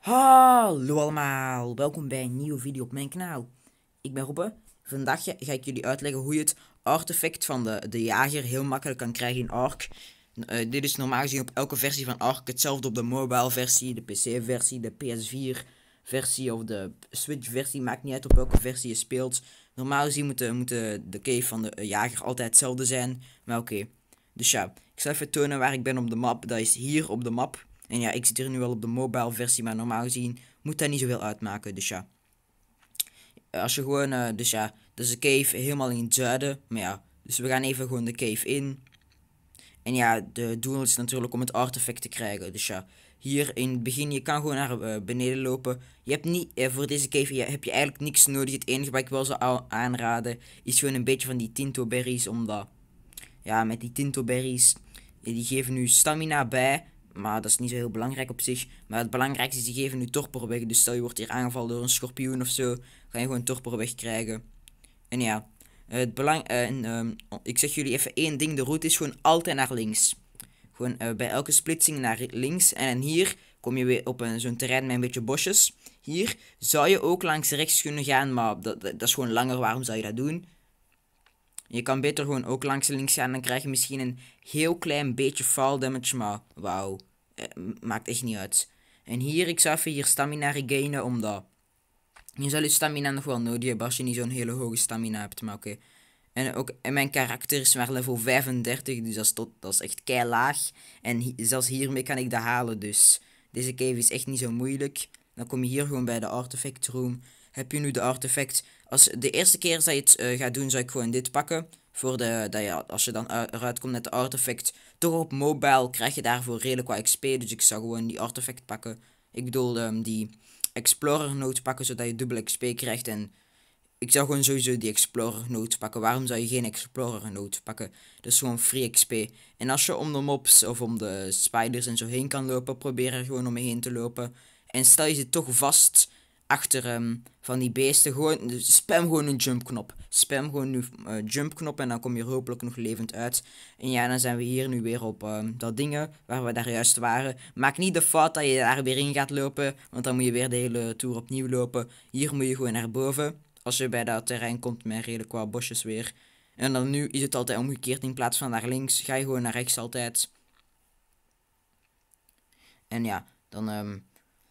Hallo allemaal, welkom bij een nieuwe video op mijn kanaal. Ik ben Robbe. Vandaag ga ik jullie uitleggen hoe je het artefact van de, de jager heel makkelijk kan krijgen in Ark. Eh, dit is normaal gezien op elke versie van Ark hetzelfde op de mobile versie, de PC versie, de PS4 versie of de Switch versie. Maakt niet uit op welke versie je speelt. Normaal gezien moeten, moeten de cave van de eh, jager altijd hetzelfde zijn. Maar oké. Dus ja, ik zal even tonen waar ik ben op de map. Dat is hier op de map. En ja, ik zit er nu wel op de mobile versie, maar normaal gezien moet dat niet zoveel uitmaken. Dus ja. Als je gewoon, eh, dus ja, dat is een cave helemaal in het zuiden. Maar ja, dus we gaan even gewoon de cave in. En ja, de doel is natuurlijk om het artefact te krijgen. Dus ja, hier in het begin, je kan gewoon naar eh, beneden lopen. Je hebt niet, eh, voor deze cave je, heb je eigenlijk niks nodig. Het enige wat ik wel zou aanraden, is gewoon een beetje van die tintoberries. Omdat, ja, met die tintoberries, die geven nu stamina bij. Maar dat is niet zo heel belangrijk op zich. Maar het belangrijkste is, die geven nu torpor weg. Dus stel je wordt hier aangevallen door een schorpioen of zo, ga je gewoon torpor krijgen. En ja, het belang... Eh, en, ehm, ik zeg jullie even één ding, de route is gewoon altijd naar links. Gewoon eh, bij elke splitsing naar links. En, en hier kom je weer op zo'n terrein met een beetje bosjes. Hier zou je ook langs rechts kunnen gaan, maar dat, dat is gewoon langer. Waarom zou je dat doen? Je kan beter gewoon ook langs de links gaan. Dan krijg je misschien een heel klein beetje fall damage. Maar wauw, eh, maakt echt niet uit. En hier, ik zou even hier stamina regainen. Omdat je zal je stamina nog wel nodig hebben als je niet zo'n hele hoge stamina hebt. Maar oké. En, ook, en mijn karakter is maar level 35. Dus dat is, tot, dat is echt kei laag. En zelfs hiermee kan ik dat halen. Dus deze cave is echt niet zo moeilijk. Dan kom je hier gewoon bij de artifact room heb je nu de artefact. Als de eerste keer dat je het eh, gaat doen, zou ik gewoon dit pakken. Voor de, dat je, als je dan eh, eruit komt met de artefact. Toch op mobile krijg je daarvoor redelijk wat XP. Dus ik zou gewoon die artefact pakken. Ik bedoel ehm, die explorer note pakken, zodat je dubbel XP krijgt. En ik zou gewoon sowieso die explorer note pakken. Waarom zou je geen explorer note pakken? Dus gewoon free XP. En als je om de mobs of om de spiders en zo heen kan lopen, probeer er gewoon omheen te lopen. En stel je zit toch vast achter um, van die beesten. Gewoon, dus spam gewoon een jumpknop. Spam gewoon een eh, jump jumpknop en dan kom je hopelijk nog levend uit. En ja, dan zijn we hier nu weer op ehm, dat dingen waar we daar juist waren. Maak niet de fout dat je daar weer in gaat lopen, want dan moet je weer de hele tour opnieuw lopen. Hier moet je gewoon naar boven. Als je bij dat terrein komt met redelijk wat bosjes weer. En dan nu is het altijd omgekeerd. In plaats van naar links ga je gewoon naar rechts altijd. En ja, dan ehm,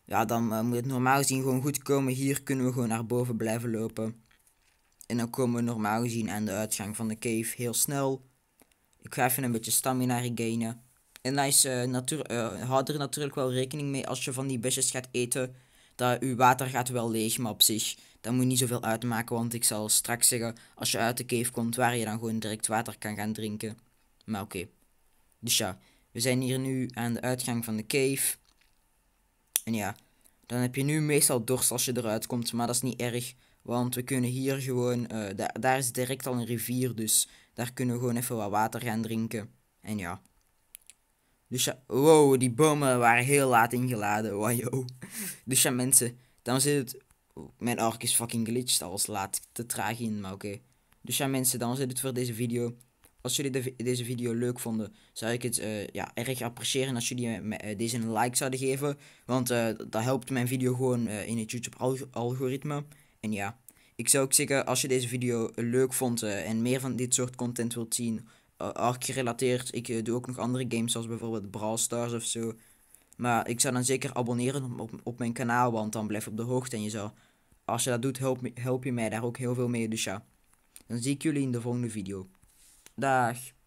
ja, dan eh, moet het normaal gezien gewoon goed komen. Hier kunnen we gewoon naar boven blijven lopen. En dan komen we normaal gezien aan de uitgang van de cave heel snel. Ik ga even een beetje stamina regainen. En daar is, eh, natuur, eh, houd er natuurlijk wel rekening mee als je van die besjes gaat eten. Dat je water gaat wel leeg, maar op zich, dat moet niet zoveel uitmaken. Want ik zal straks zeggen, als je uit de cave komt, waar je dan gewoon direct water kan gaan drinken. Maar oké. Dus ja, we zijn hier nu aan de uitgang van de cave. En ja, dan heb je nu meestal dorst als je eruit komt, maar dat is niet erg. Want we kunnen hier gewoon, eh, daar is direct al een rivier, dus daar kunnen we gewoon even wat water gaan drinken. En ja. Dus ja, wow, die bomen waren heel laat ingeladen, wajo. Dus ja mensen, dan zit het... mijn ark is fucking glitched, alles laat te traag in, maar oké. Dus ja mensen, dan zit het voor deze video. Als jullie deze video leuk vonden, zou ik het eh, ja, erg appreciëren als jullie eh, eh, deze een like zouden geven. Want dat helpt mijn video gewoon in het YouTube-algoritme. En ja, ik zou ook zeggen, als je deze video leuk vond en meer van dit soort content wilt zien, arc gerelateerd. Ik doe ook nog andere games, zoals bijvoorbeeld Brawl Stars of zo. Maar ik zou dan zeker abonneren op, op, mijn kanaal, want dan blijf je op de hoogte. En je zou, als je dat doet, help, help je mij daar ook heel veel mee. Dus ja, dan zie ik jullie in de volgende video. Да,